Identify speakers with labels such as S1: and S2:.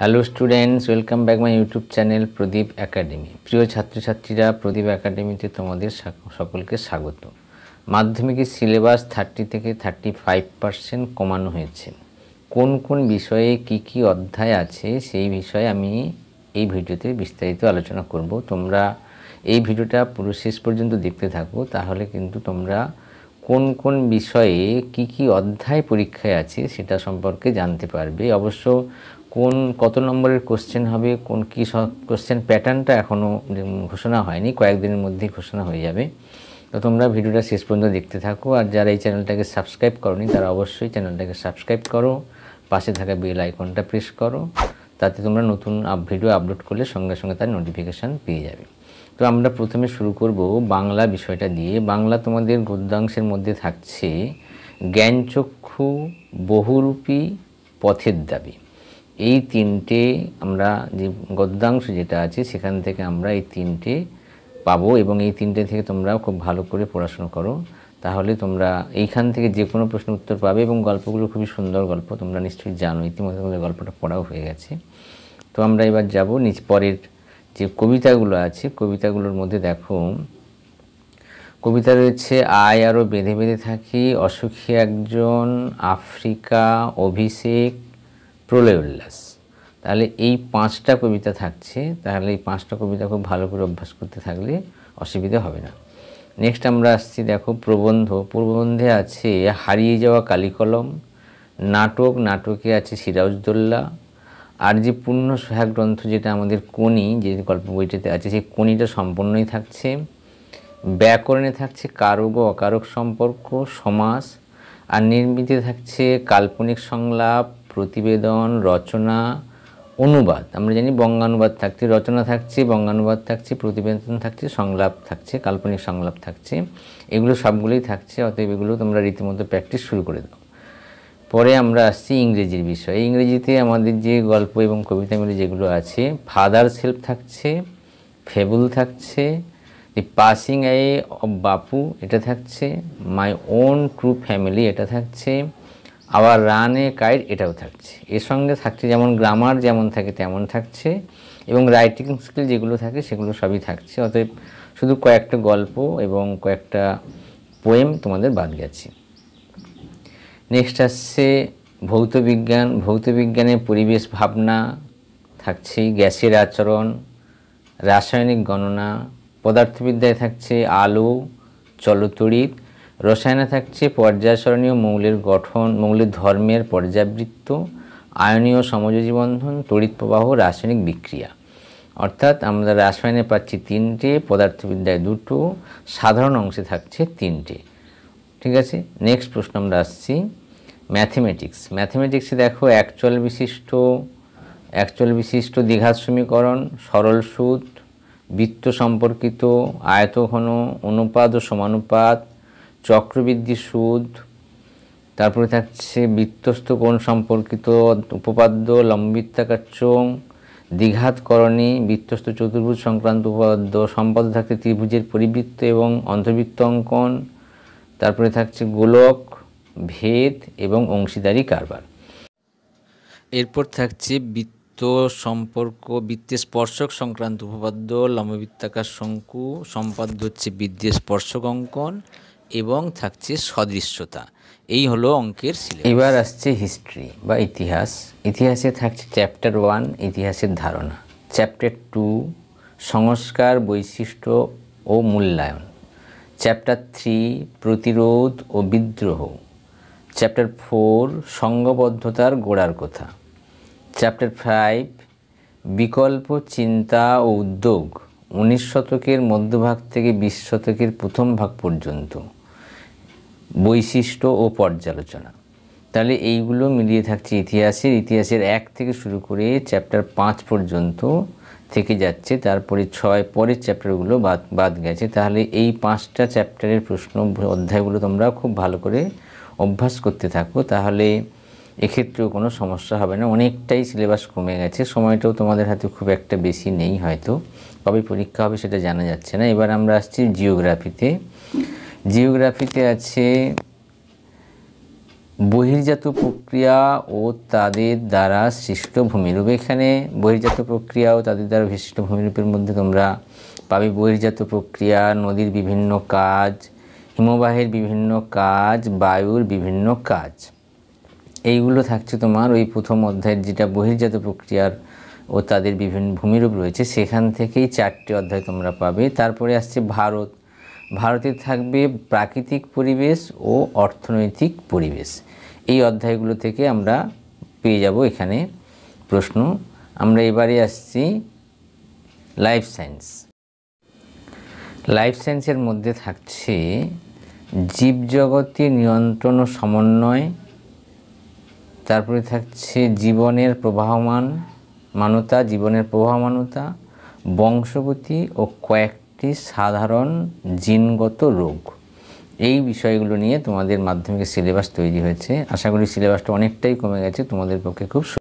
S1: hello students welcome back my YouTube channel Pradip academy প্রিয় ছাত্রছাত্রীরা প্রদীপ একাডেমিতে তোমাদের সকলকে স্বাগত মাধ্যমিকের সিলেবাস থার্টি থেকে থার্টি ফাইভ পার্সেন্ট কমানো হয়েছে কোন কোন বিষয়ে কি কি অধ্যায় আছে সেই বিষয়ে আমি এই ভিডিওতে বিস্তারিত আলোচনা করব তোমরা এই ভিডিওটা পুরো শেষ পর্যন্ত দেখতে থাকো তাহলে কিন্তু তোমরা কোন কোন বিষয়ে কি কি অধ্যায় পরীক্ষায় আছে সেটা সম্পর্কে জানতে পারবে অবশ্য কোন কত নম্বরের কোশ্চেন হবে কোন কী কোশ্চেন প্যাটার্নটা এখনও ঘোষণা হয়নি কয়েকদিনের মধ্যেই ঘোষণা হয়ে যাবে তো তোমরা ভিডিওটা শেষ পর্যন্ত দেখতে থাকো আর যারা এই চ্যানেলটাকে সাবস্ক্রাইব করনি তারা অবশ্যই চ্যানেলটাকে সাবস্ক্রাইব করো পাশে থাকা বেল আইকনটা প্রেস করো তাতে তোমরা নতুন ভিডিও আপলোড করলে সঙ্গে সঙ্গে তার নোটিফিকেশান পেয়ে যাবে তো আমরা প্রথমে শুরু করব বাংলা বিষয়টা দিয়ে বাংলা তোমাদের গদ্যাংশের মধ্যে থাকছে জ্ঞানচক্ষু বহুরূপী পথের দাবি এই তিনটে আমরা যে গদ্যাংশ যেটা আছে সেখান থেকে আমরা এই তিনটে পাবো এবং এই তিনটে থেকে তোমরা খুব ভালো করে পড়াশুনো করো তাহলে তোমরা এইখান থেকে যে কোনো প্রশ্ন উত্তর পাবে এবং গল্পগুলো খুবই সুন্দর গল্প তোমরা নিশ্চয়ই জানো ইতিমধ্যে তোমাদের গল্পটা পড়াও হয়ে গেছে তো আমরা এবার যাব নিজ পরের যে কবিতাগুলো আছে কবিতাগুলোর মধ্যে দেখো কবিতা রয়েছে আয় আরও বেঁধে বেঁধে থাকি অসুখী একজন আফ্রিকা অভিষেক প্রলয় উল্লাস তাহলে এই পাঁচটা কবিতা থাকছে তাহলে এই পাঁচটা কবিতা খুব ভালো করে অভ্যাস করতে থাকলে অসুবিধা হবে না নেক্সট আমরা আসছি দেখো প্রবন্ধ প্রবন্ধে আছে হারিয়ে যাওয়া কালিকলম নাটক নাটকে আছে সিরাজদোল্লা আর যে পূর্ণ সহায়ক গ্রন্থ যেটা আমাদের কোনি যে গল্প বইটাতে আছে সেই কোনিটা সম্পূর্ণই থাকছে ব্যাকরণে থাকছে কারক ও অকারক সম্পর্ক সমাস আর নির্মিত থাকছে কাল্পনিক সংলাপ প্রতিবেদন রচনা অনুবাদ আমরা জানি বঙ্গানুবাদ থাকছে রচনা থাকছে বঙ্গানুবাদ থাকছে প্রতিবেদন থাকছে সংলাপ থাকছে কাল্পনিক সংলাপ থাকছে এগুলো সবগুলোই থাকছে অতএব এগুলো তোমরা রীতিমতো প্র্যাকটিস শুরু করে দাও পরে আমরা আসছি ইংরেজির বিষয়ে ইংরেজিতে আমাদের যে গল্প এবং কবিতা মিলে যেগুলো আছে ফাদার সেলফ থাকছে ফেবুল থাকছে দি পাসিং আই অফ বাপু এটা থাকছে মাই ওন ট্রু ফ্যামিলি এটা থাকছে আবার রানে কাইড এটাও থাকছে এর সঙ্গে থাকছে যেমন গ্রামার যেমন থাকে তেমন থাকছে এবং রাইটিং স্কিল যেগুলো থাকে সেগুলো সবই থাকছে অতএব শুধু কয়েকটা গল্প এবং কয়েকটা পোয়েম তোমাদের বাদ গেছে নেক্সট আসছে ভৌতবিজ্ঞান ভৌতবিজ্ঞানে পরিবেশ ভাবনা থাকছে গ্যাসের আচরণ রাসায়নিক গণনা পদার্থবিদ্যায় থাকছে আলো চলতড়িত রসায়নে থাকছে পর্যায়সরণীয় মৌলের গঠন মৌলের ধর্মের পর্যাবৃত্ত আয়নীয় সমযোজী বন্ধন তড়িৎ প্রবাহ রাসায়নিক বিক্রিয়া অর্থাৎ আমরা রাসায়নে পাচ্ছি তিনটে পদার্থবিদ্যায় দুটো সাধারণ অংশে থাকছে তিনটে ঠিক আছে নেক্সট প্রশ্ন আমরা আসছি ম্যাথেমেটিক্স ম্যাথেমেটিক্সে দেখো অ্যাকচুয়াল বিশিষ্ট অ্যাকচুয়াল বিশিষ্ট দ্বিঘাত সমীকরণ সরল সুদ বৃত্ত সম্পর্কিত আয়তঘন অনুপাত ও সমানুপাত চক্রবৃদ্ধি সুদ তারপরে থাকছে বৃত্তস্ত কোণ সম্পর্কিত উপপাদ্য লম্বিত্তাকার চোং করণী বৃত্তস্ত চতুর্ভুজ সংক্রান্ত উপপাদ্য সম্পাদ্য থাকছে ত্রিভুজের পরিবৃত্ত এবং অন্ধবৃত্ত অঙ্কন তারপরে থাকছে গোলক ভেদ এবং অংশীদারি কারবার এরপর থাকছে বৃত্ত সম্পর্ক বৃত্তে স্পর্শক সংক্রান্ত উপপাদ্য লম্ববৃত্তাকার শঙ্কু সম্পাদ্য হচ্ছে বৃত্তীয় স্পর্শক অঙ্কন এবং থাকছে সদৃশ্যতা এই হলো অঙ্কের সিলেবাস এবার আসছে হিস্ট্রি বা ইতিহাস ইতিহাসে থাকছে চ্যাপ্টার ওয়ান ইতিহাসের ধারণা চ্যাপ্টার টু সংস্কার বৈশিষ্ট্য ও মূল্যায়ন চ্যাপ্টার থ্রি প্রতিরোধ ও বিদ্রোহ চ্যাপ্টার ফোর সঙ্গবদ্ধতার গোড়ার কথা চ্যাপ্টার ফাইভ বিকল্প চিন্তা ও উদ্যোগ উনিশ শতকের মধ্যভাগ থেকে বিশ শতকের প্রথম ভাগ পর্যন্ত বৈশিষ্ট্য ও পর্যালোচনা তাহলে এইগুলো মিলিয়ে থাকছে ইতিহাসের ইতিহাসের এক থেকে শুরু করে চ্যাপ্টার পাঁচ পর্যন্ত থেকে যাচ্ছে তারপরে ছয় পরের চ্যাপ্টারগুলো বাদ বাদ গেছে তাহলে এই পাঁচটা চ্যাপ্টারের প্রশ্ন অধ্যায়গুলো তোমরা খুব ভালো করে অভ্যাস করতে থাকো তাহলে এক্ষেত্রেও কোনো সমস্যা হবে না অনেকটাই সিলেবাস কমে গেছে সময়টাও তোমাদের হাতে খুব একটা বেশি নেই হয়তো কবে পরীক্ষা হবে সেটা জানা যাচ্ছে না এবার আমরা আসছি জিওগ্রাফিতে জিওগ্রাফিতে আছে বহির্জাত প্রক্রিয়া ও তাদের দ্বারা সৃষ্ট ভূমিরূপ এখানে বহির্জাত প্রক্রিয়া ও তাদের দ্বারা সৃষ্ট ভূমিরূপের মধ্যে তোমরা পাবে বহির্জাত প্রক্রিয়া নদীর বিভিন্ন কাজ হিমবাহের বিভিন্ন কাজ বায়ুর বিভিন্ন কাজ এইগুলো থাকছে তোমার ওই প্রথম অধ্যায়ের যেটা বহির্জাত প্রক্রিয়ার ও তাদের বিভিন্ন ভূমিরূপ রয়েছে সেখান থেকেই চারটি অধ্যায় তোমরা পাবে তারপরে আসছে ভারত ভারতে থাকবে প্রাকৃতিক পরিবেশ ও অর্থনৈতিক পরিবেশ এই অধ্যায়গুলো থেকে আমরা পেয়ে যাব এখানে প্রশ্ন আমরা এবারে আসছি লাইফ সায়েন্স লাইফ সায়েন্সের মধ্যে থাকছে জীবজগতে নিয়ন্ত্রণ ও সমন্বয় তারপরে থাকছে জীবনের প্রবাহমান মানতা জীবনের প্রবাহমানতা বংশগতি ও কয়েক একটি সাধারণ জিনগত রোগ এই বিষয়গুলো নিয়ে তোমাদের মাধ্যমিক সিলেবাস তৈরি হয়েছে আশা করি সিলেবাসটা অনেকটাই কমে গেছে তোমাদের পক্ষে খুব